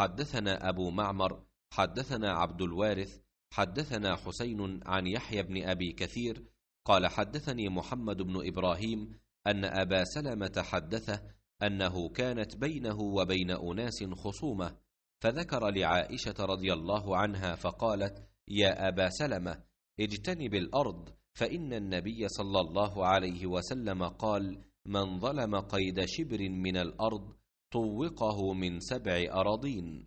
حدثنا أبو معمر حدثنا عبد الوارث حدثنا حسين عن يحيى بن أبي كثير قال حدثني محمد بن إبراهيم أن أبا سلمة حدثه أنه كانت بينه وبين أناس خصومة فذكر لعائشة رضي الله عنها فقالت يا أبا سلمة اجتنب الأرض فإن النبي صلى الله عليه وسلم قال من ظلم قيد شبر من الأرض طوقه من سبع أراضين